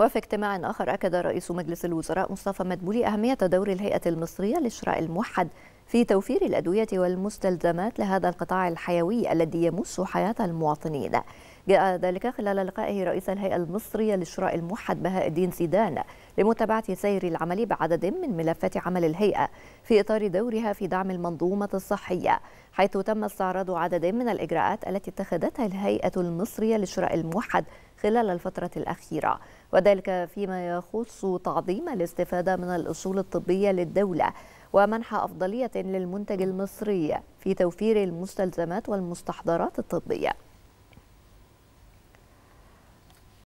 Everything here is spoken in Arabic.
وفي اجتماع آخر أكد رئيس مجلس الوزراء مصطفى مدبولي أهمية دور الهيئة المصرية للشراء الموحد في توفير الأدوية والمستلزمات لهذا القطاع الحيوي الذي يمس حياة المواطنين جاء ذلك خلال لقائه رئيس الهيئة المصرية للشراء الموحد بهاء الدين زيدان لمتابعة سير العمل بعدد من ملفات عمل الهيئة في إطار دورها في دعم المنظومة الصحية حيث تم استعراض عدد من الإجراءات التي اتخذتها الهيئة المصرية للشراء الموحد خلال الفترة الأخيرة وذلك فيما يخص تعظيم الاستفادة من الأصول الطبية للدولة ومنح أفضلية للمنتج المصري في توفير المستلزمات والمستحضرات الطبية